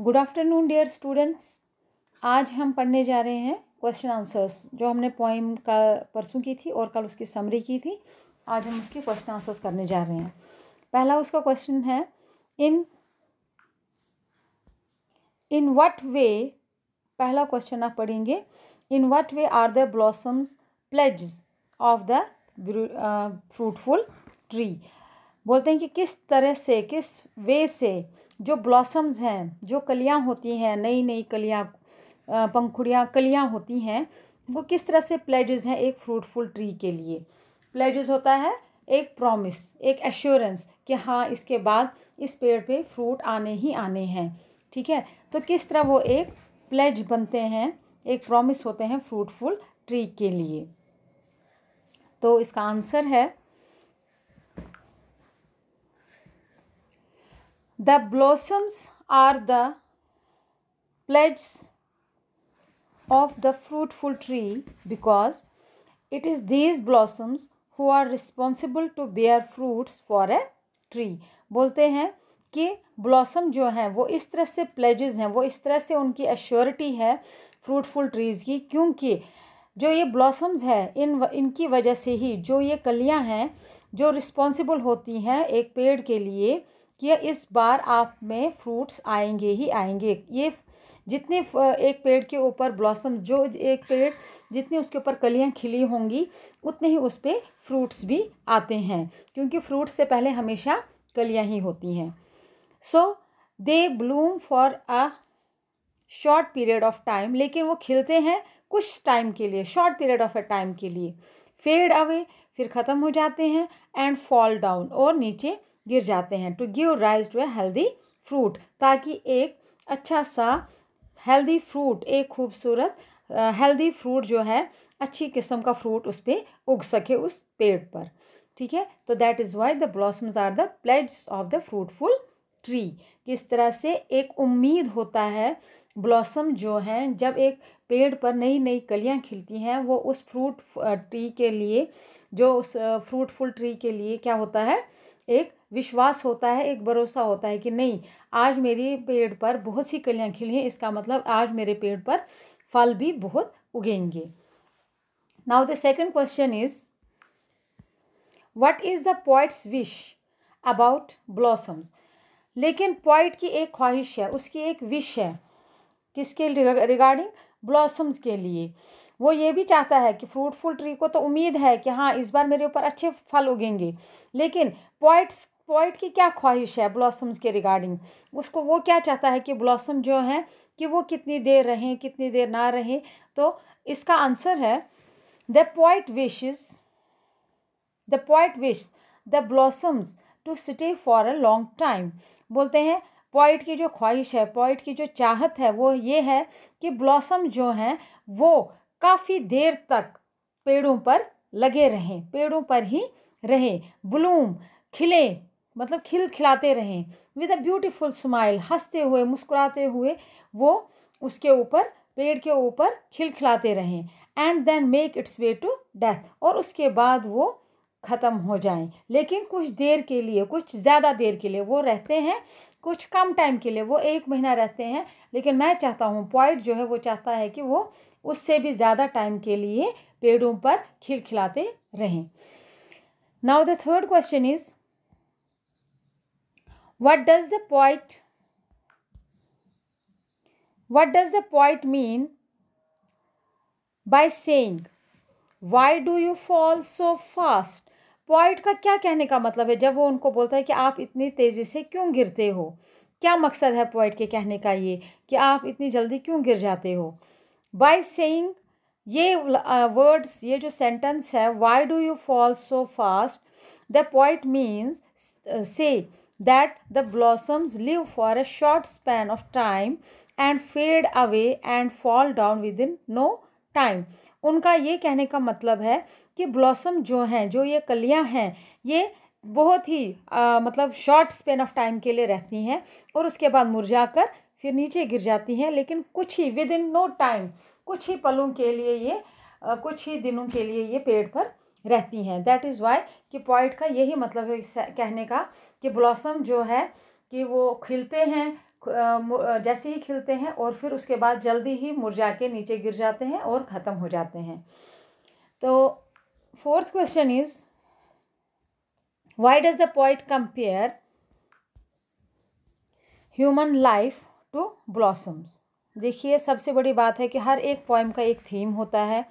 Good afternoon dear students आज हम पढ़ने जा रहे हैं क्वेश्चन आंसर्स जो हमने पोइम का परसों की थी और कल उसकी समरी की थी आज हम उसके क्वेश्चन आंसर्स करने जा रहे हैं पहला उसका क्वेश्चन है इन इन वट वे पहला क्वेश्चन आप पढ़ेंगे in what way are the blossoms pledges of the fruitful tree बोलते हैं कि किस तरह से किस वे से जो ब्लॉसम्स हैं जो कलियाँ होती हैं नई नई कलियाँ पंखुड़ियाँ कलियाँ होती हैं वो किस तरह से प्लेजेस हैं एक फ्रूटफुल ट्री के लिए प्लेजेस होता है एक प्रॉमिस एक एश्योरेंस कि हाँ इसके बाद इस पेड़ पे फ्रूट आने ही आने हैं ठीक है तो किस तरह वो एक प्लेज बनते हैं एक प्रॉमिस होते हैं फ्रूटफुल ट्री के लिए तो इसका आंसर है The blossoms are the pledges of the fruitful tree because it is these blossoms who are responsible to bear fruits for a tree. bolte hain ki blossom jo hain wo is tarah se pledges hain wo is tarah se unki assurity hai fruitful trees ki kyunki जो ये blossoms है इन इनकी वजह से ही जो ये कलियां हैं जो रिस्पॉन्सिबल होती हैं एक पेड़ के लिए कि इस बार आप में फ्रूट्स आएंगे ही आएंगे ये जितने एक पेड़ के ऊपर ब्लॉसम जो एक पेड़ जितनी उसके ऊपर कलियां खिली होंगी उतने ही उस पर फ्रूट्स भी आते हैं क्योंकि फ्रूट्स से पहले हमेशा कलियां ही होती हैं so they bloom for a short period of time लेकिन वो खिलते हैं कुछ टाइम के लिए short period of a time के लिए फेड अवे फिर ख़त्म हो जाते हैं एंड फॉल डाउन और नीचे गिर जाते हैं to give rise to a healthy fruit ताकि एक अच्छा सा हेल्दी फ्रूट एक खूबसूरत हेल्दी फ्रूट जो है अच्छी किस्म का फ्रूट उस पर उग सके उस पेड़ पर ठीक है तो that is why the blossoms are the pledges of the fruitful tree किस तरह से एक उम्मीद होता है ब्लॉसम जो हैं जब एक पेड़ पर नई नई कलियां खिलती हैं वो उस फ्रूट ट्री के लिए जो उस फ्रूटफुल ट्री के लिए क्या होता है एक विश्वास होता है एक भरोसा होता है कि नहीं आज मेरे पेड़ पर बहुत सी कलियाँ खिली हैं इसका मतलब आज मेरे पेड़ पर फल भी बहुत उगेंगे now the second question is what is the poet's wish about blossoms लेकिन पॉइट की एक ख्वाहिश है उसकी एक विश है किसके रिगार्डिंग ब्लॉसम्स के लिए वो ये भी चाहता है कि फ्रूटफुल ट्री को तो उम्मीद है कि हाँ इस बार मेरे ऊपर अच्छे फल उगेंगे लेकिन पॉइट्स पॉइट की क्या ख्वाहिश है ब्लॉसम्स के रिगार्डिंग उसको वो क्या चाहता है कि ब्लॉसम जो हैं कि वो कितनी देर रहें कितनी देर ना रहें तो इसका आंसर है the poet wishes the poet wish the blossoms to stay for a long time बोलते हैं पॉइट की जो ख्वाहिश है पॉइट की जो चाहत है वो ये है कि ब्लॉसम जो हैं वो काफ़ी देर तक पेड़ों पर लगे रहें पेड़ों पर ही रहें ब्लूम खिले मतलब खिल खिलाते रहें विद अ ब्यूटीफुल स्माइल हंसते हुए मुस्कुराते हुए वो उसके ऊपर पेड़ के ऊपर खिलखिलाते रहें and then make its way to death और उसके बाद वो ख़त्म हो जाएं लेकिन कुछ देर के लिए कुछ ज़्यादा देर के लिए वो रहते हैं कुछ कम टाइम के लिए वो एक महीना रहते हैं लेकिन मैं चाहता हूँ पॉइंट जो है वो चाहता है कि वो उससे भी ज़्यादा टाइम के लिए पेड़ों पर खिलखिलाते रहें now the third question is what does the poet what does the poet mean by saying why do you fall so fast point का क्या कहने का मतलब है जब वो उनको बोलता है कि आप इतनी तेज़ी से क्यों गिरते हो क्या मकसद है पॉइंट के कहने का ये कि आप इतनी जल्दी क्यों गिर जाते हो बाय सेइंग ये वर्ड्स ये जो सेंटेंस है why do you fall so fast the point means say that the blossoms live for a short span of time and fade away and fall down within no time उनका ये कहने का मतलब है कि blossom जो हैं जो ये कलियां हैं ये बहुत ही आ, uh, मतलब शॉर्ट स्पेन ऑफ टाइम के लिए रहती हैं और उसके बाद मुरझा कर फिर नीचे गिर जाती हैं लेकिन कुछ ही विद इन नो टाइम कुछ ही पलों के लिए ये कुछ ही दिनों के लिए ये पेड़ पर रहती हैं दैट इज़ वाई कि पॉइंट का यही मतलब है कहने का कि ब्लॉसम जो है कि वो खिलते हैं जैसे ही खिलते हैं और फिर उसके बाद जल्दी ही मुरझा के नीचे गिर जाते हैं और ख़त्म हो जाते हैं तो fourth question is why does the point compare human life to blossoms देखिए सबसे बड़ी बात है कि हर एक पोइम का एक थीम होता है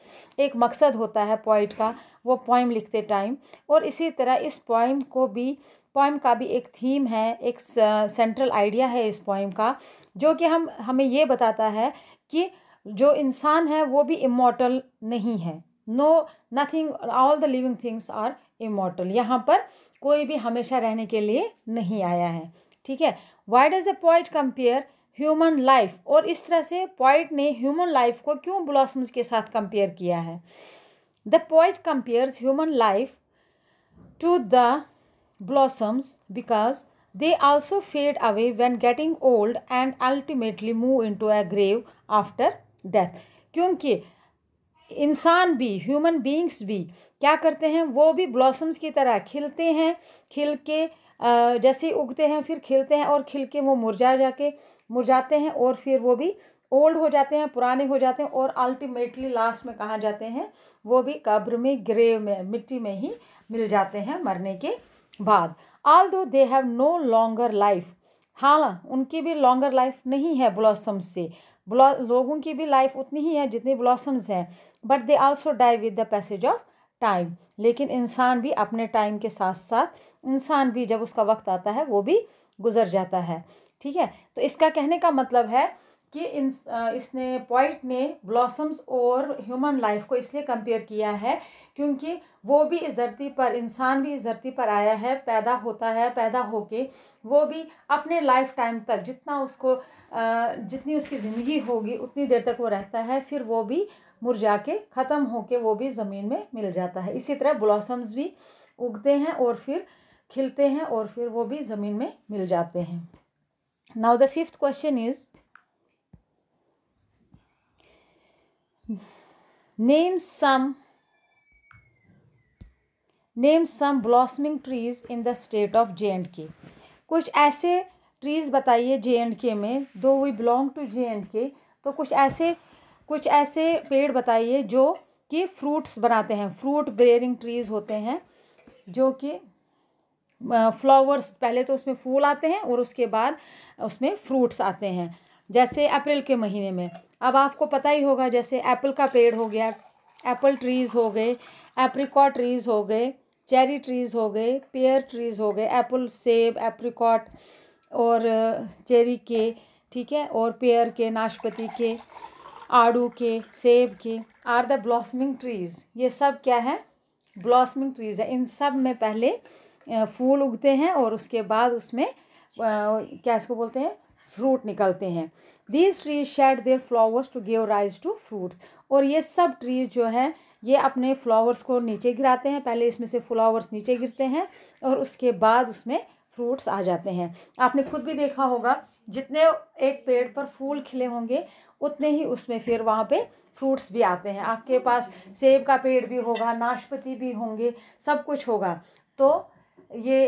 एक मकसद होता है पोइट का वो पोइम लिखते टाइम और इसी तरह इस पोइम को भी पोइम का भी एक थीम है एक सेंट्रल आइडिया है इस पोइम का जो कि हम हमें ये बताता है कि जो इंसान है वो भी इमोटल नहीं है no nothing all the living things are immortal यहाँ पर कोई भी हमेशा रहने के लिए नहीं आया है ठीक है why does a point compare human life और इस तरह से पॉइट ने ह्यूमन लाइफ को क्यों ब्लॉसम्स के साथ कंपेयर किया है the poet compares human life to the blossoms because they also fade away when getting old and ultimately move into a grave after death क्योंकि इंसान भी ह्यूमन बींग्स भी क्या करते हैं वो भी ब्लॉसम्स की तरह खिलते हैं खिल के जैसे उगते हैं फिर खिलते हैं और खिल के वो मुरझा जाके मुरझाते हैं और फिर वो भी ओल्ड हो जाते हैं पुराने हो जाते हैं और अल्टीमेटली लास्ट में कहाँ जाते हैं वो भी कब्र में ग्रेव में मिट्टी में ही मिल जाते हैं मरने के बाद although they have no longer life हाँ उनकी भी लॉन्गर लाइफ नहीं है ब्लॉसम्स से लोगों की भी लाइफ उतनी ही है जितनी ब्लॉसम्स हैं but they also die with the passage of time लेकिन इंसान भी अपने टाइम के साथ साथ इंसान भी जब उसका वक्त आता है वो भी गुजर जाता है ठीक है तो इसका कहने का मतलब है कि इन इसने पॉइंट ने ब्लॉसम्स और ह्यूमन लाइफ को इसलिए कंपेयर किया है क्योंकि वो भी इस धरती पर इंसान भी इस धरती पर आया है पैदा होता है पैदा होके वो भी अपने लाइफ टाइम तक जितना उसको जितनी उसकी ज़िंदगी होगी उतनी देर तक वो रहता है फिर वो भी मुरझा के ख़त्म होके वो भी ज़मीन में मिल जाता है इसी तरह ब्लॉसम्स भी उगते हैं और फिर खिलते हैं और फिर वो भी ज़मीन में मिल जाते हैं now the fifth question is name some name some blossoming trees in the state of J and K कुछ ऐसे ट्रीज़ बताइए जे एंड के में though we belong to J and K तो कुछ ऐसे कुछ ऐसे पेड़ बताइए जो कि फ्रूट्स बनाते हैं फ्रूट बेयरिंग ट्रीज़ होते हैं जो कि फ्लावर्स पहले तो उसमें फूल आते हैं और उसके बाद उसमें फ्रूट्स आते हैं जैसे अप्रैल के महीने में अब आपको पता ही होगा जैसे एप्पल का पेड़ हो गया एप्पल ट्रीज़ हो गए एप्रिकॉट ट्रीज़ हो गए चेरी ट्रीज़ हो गए पेयर ट्रीज़ हो गए एप्पल सेब एप्रिकॉट और चेरी के ठीक है और पेयर के नाशपति के आड़ू के सेब के आर द ब्लॉसमिंग ट्रीज़ ये सब क्या है ब्लॉसमिंग ट्रीज़ है इन सब में पहले फूल उगते हैं और उसके बाद उसमें क्या इसको बोलते हैं फ्रूट निकलते हैं these trees shed their flowers to give rise to fruits और ये सब ट्रीज जो हैं ये अपने फ्लावर्स को नीचे गिराते हैं पहले इसमें से फ्लावर्स नीचे गिरते हैं और उसके बाद उसमें फ्रूट्स आ जाते हैं आपने खुद भी देखा होगा जितने एक पेड़ पर फूल खिले होंगे उतने ही उसमें फिर वहाँ पे फ्रूट्स भी आते हैं आपके पास सेब का पेड़ भी होगा नाशपति भी होंगे सब कुछ होगा तो ये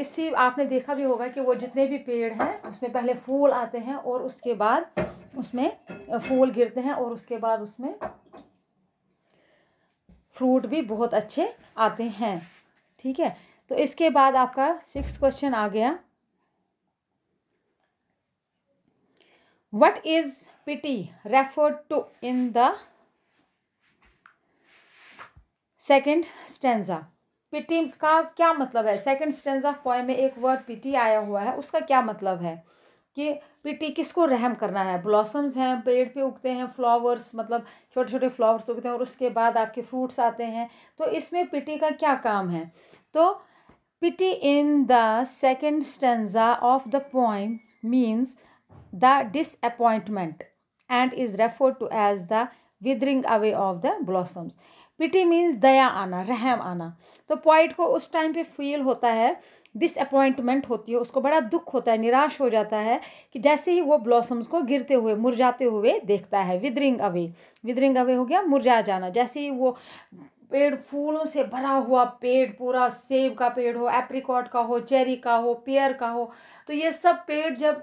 इसी आपने देखा भी होगा कि वो जितने भी पेड़ हैं उसमें पहले फूल आते हैं और उसके बाद उसमें फूल गिरते हैं और उसके बाद उसमें फ्रूट भी बहुत अच्छे आते हैं ठीक है तो इसके बाद आपका सिक्स क्वेश्चन आ गया what is pity refer to in the second stanza pity का क्या मतलब है सेकेंड स्टेंजा पॉइंट में एक वर्ड पिटी आया हुआ है उसका क्या मतलब है कि पिटी किसको रहम करना है ब्लॉसम्स हैं पेड़ पे उगते हैं फ्लावर्स मतलब छोटे छोटे फ्लावर्स उगते हैं और उसके बाद आपके फ्रूट्स आते हैं तो इसमें पिटी का क्या काम है तो pity in the second stanza of the point means the disappointment and is refer to as the withering away of the blossoms pity means दया आना रहम आना तो पॉइंट को उस टाइम पे फील होता है डिसअपॉइंटमेंट होती है उसको बड़ा दुख होता है निराश हो जाता है कि जैसे ही वो ब्लॉसम्स को गिरते हुए मुरझाते हुए देखता है विदरिंग अवे विदरिंग अवे हो गया मुरझा जाना जैसे ही वो पेड़ फूलों से भरा हुआ पेड़ पूरा सेब का पेड़ हो एप्रिकॉट का हो चेरी का हो पेयर का हो तो ये सब पेड़ जब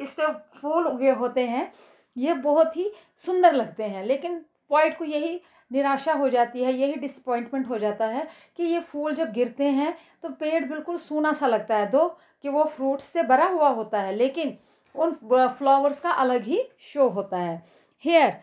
इस पर फूल उगे होते हैं ये बहुत ही सुंदर लगते हैं लेकिन वाइट को यही निराशा हो जाती है यही डिसपॉइंटमेंट हो जाता है कि ये फूल जब गिरते हैं तो पेड़ बिल्कुल सूना सा लगता है दो कि वो फ्रूट्स से भरा हुआ होता है लेकिन उन फ्लावर्स का अलग ही शो होता है here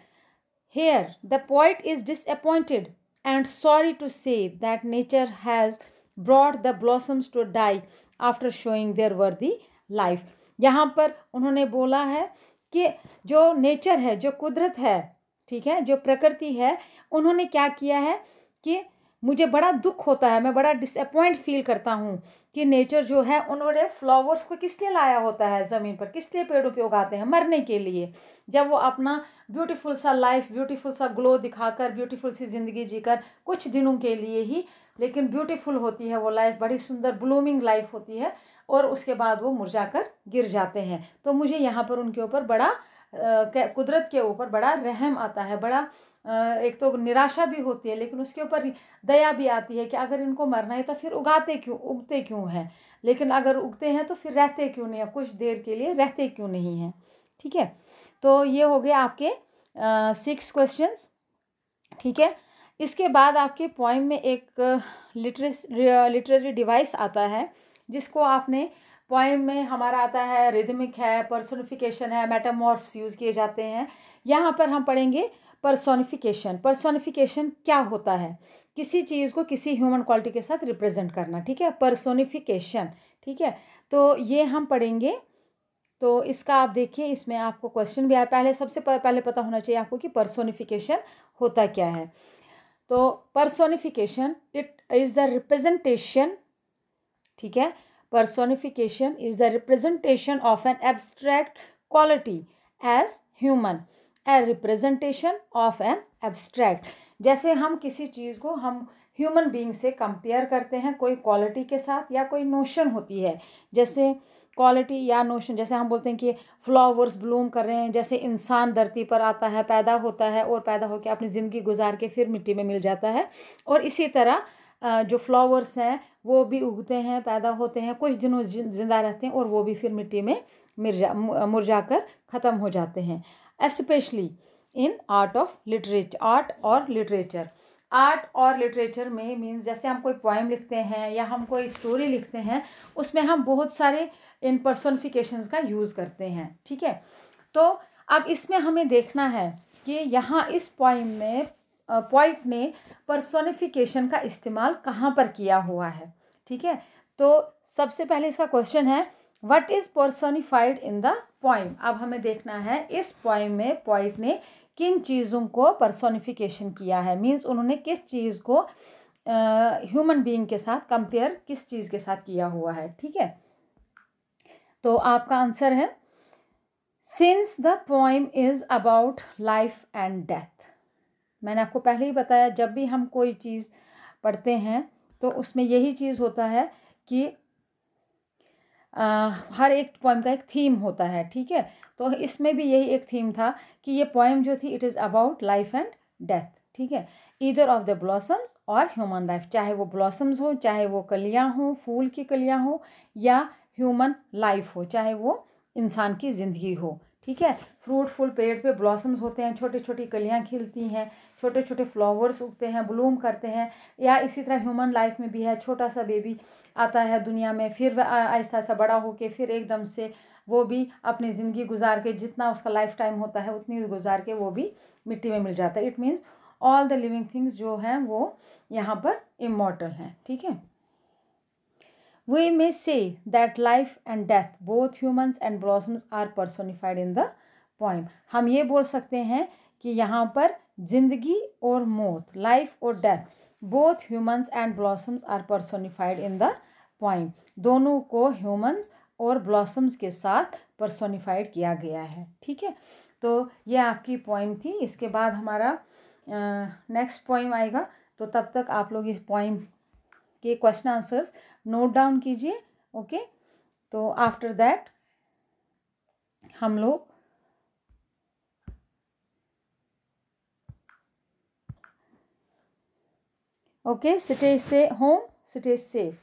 here the poet is disappointed and sorry to say that nature has brought the blossoms to die after showing their worthy life यहाँ पर उन्होंने बोला है कि जो नेचर है जो कुदरत है ठीक है जो प्रकृति है उन्होंने क्या किया है कि मुझे बड़ा दुख होता है मैं बड़ा डिसअपॉइंट फील करता हूँ कि नेचर जो है उन्होंने फ्लावर्स को किस लिए लाया होता है ज़मीन पर किस लिए पेड़ों पे उगाते हैं मरने के लिए जब वो अपना ब्यूटीफुल सा लाइफ ब्यूटीफुल सा ग्लो दिखाकर ब्यूटीफुल सी ज़िंदगी जीकर कुछ दिनों के लिए ही लेकिन ब्यूटीफुल होती है वो लाइफ बड़ी सुंदर ब्लूमिंग लाइफ होती है और उसके बाद वो मुरझा कर गिर जाते हैं तो मुझे यहाँ पर उनके ऊपर बड़ा कुदरत के ऊपर बड़ा रहम आता है बड़ा एक तो निराशा भी होती है लेकिन उसके ऊपर दया भी आती है कि अगर इनको मरना है तो फिर उगाते क्यों उगते क्यों हैं लेकिन अगर उगते हैं तो फिर रहते क्यों नहीं है कुछ देर के लिए रहते क्यों नहीं हैं ठीक है तो ये हो गए आपके सिक्स क्वेश्चंस ठीक है इसके बाद आपके पॉइम में एक लिटरेस लिटरेरी डिवाइस आता है जिसको आपने पोएम में हमारा आता है रिदमिक है पर्सोनिफिकेशन है मेटामॉर्फ्स यूज़ किए जाते हैं यहाँ पर हम पढ़ेंगे पर्सोनिफिकेशन पर्सोनिफिकेशन क्या होता है किसी चीज़ को किसी ह्यूमन क्वालिटी के साथ रिप्रेजेंट करना ठीक है पर्सोनिफिकेशन ठीक है तो ये हम पढ़ेंगे तो इसका आप देखिए इसमें आपको क्वेश्चन भी आया पहले सबसे पहले पता होना चाहिए आपको कि पर्सोनिफिकेशन होता क्या है तो personification it is the representation ठीक है personification is the representation of an abstract quality as human a representation of an abstract जैसे हम किसी चीज़ को हम ह्यूमन बींग से कंपेयर करते हैं कोई क्वालिटी के साथ या कोई नोशन होती है जैसे क्वालिटी या नोशन जैसे हम बोलते हैं कि फ्लावर्स ब्लूम कर रहे हैं जैसे इंसान धरती पर आता है पैदा होता है और पैदा होकर अपनी ज़िंदगी गुजार के फिर मिट्टी में मिल जाता है और इसी तरह जो फ्लावर्स हैं वो भी उगते हैं पैदा होते हैं कुछ दिनों ज़िंदा रहते हैं और वो भी फिर मिट्टी में मिर्जा मुरझा कर ख़त्म हो जाते हैं especially in art of literature art और लिटरेचर आर्ट और लिटरेचर में मीन्स जैसे हम कोई पोइम लिखते हैं या हम कोई स्टोरी लिखते हैं उसमें हम बहुत सारे इन पर्सनफिकेशन का यूज़ करते हैं ठीक है तो अब इसमें हमें देखना है कि यहाँ इस पोइम में पॉइट ने पर्सोनिफिकेशन का इस्तेमाल कहाँ पर किया हुआ है ठीक है तो सबसे पहले इसका क्वेश्चन है what is personified in the poem अब हमें देखना है इस पॉइम में पॉइंट ने किन चीज़ों को पर्सोनिफिकेशन किया है मीन्स उन्होंने किस चीज़ को ह्यूमन uh, बीइंग के साथ कंपेयर किस चीज़ के साथ किया हुआ है ठीक है तो आपका आंसर है since the poem is about life and death मैंने आपको पहले ही बताया जब भी हम कोई चीज़ पढ़ते हैं तो उसमें यही चीज़ होता है कि आ, हर एक पोएम का एक थीम होता है ठीक है तो इसमें भी यही एक थीम था कि ये पोएम जो थी it is about life and death ठीक है ईदर ऑफ द ब्लॉसम्स और ह्यूमन लाइफ चाहे वो ब्लॉसम्स हो चाहे वो कलियाँ हों फूल की कलियाँ हो या ह्यूमन लाइफ हो चाहे वो इंसान की ज़िंदगी हो ठीक है फ्रूटफुल पेड़ पे ब्लॉसम्स होते हैं छोटी छोटी कलियाँ खिलती हैं छोटे छोटे फ्लावर्स उगते हैं ब्लूम करते हैं या इसी तरह ह्यूमन लाइफ में भी है छोटा सा बेबी आता है दुनिया में फिर आहिस्ता आहिस्ता बड़ा होके फिर एकदम से वो भी अपनी ज़िंदगी गुजार के जितना उसका लाइफ टाइम होता है उतनी गुजार के वो भी मिट्टी में मिल जाता है it means all the living things जो हैं वो यहाँ पर इमोटल हैं ठीक है we may say that life and death both humans and blossoms are personified in the poem हम ये बोल सकते हैं कि यहाँ पर जिंदगी और मौत लाइफ और death both humans and blossoms are personified in the point दोनों को ह्यूमंस और ब्लॉसम्स के साथ पर्सोनिफाइड किया गया है ठीक है तो ये आपकी पॉइंट थी इसके बाद हमारा नेक्स्ट पॉइंट आएगा तो तब तक आप लोग इस पॉइंट के क्वेश्चन आंसर्स नोट डाउन कीजिए ओके तो आफ्टर दैट हम लोग Okay, stay say home, stay safe.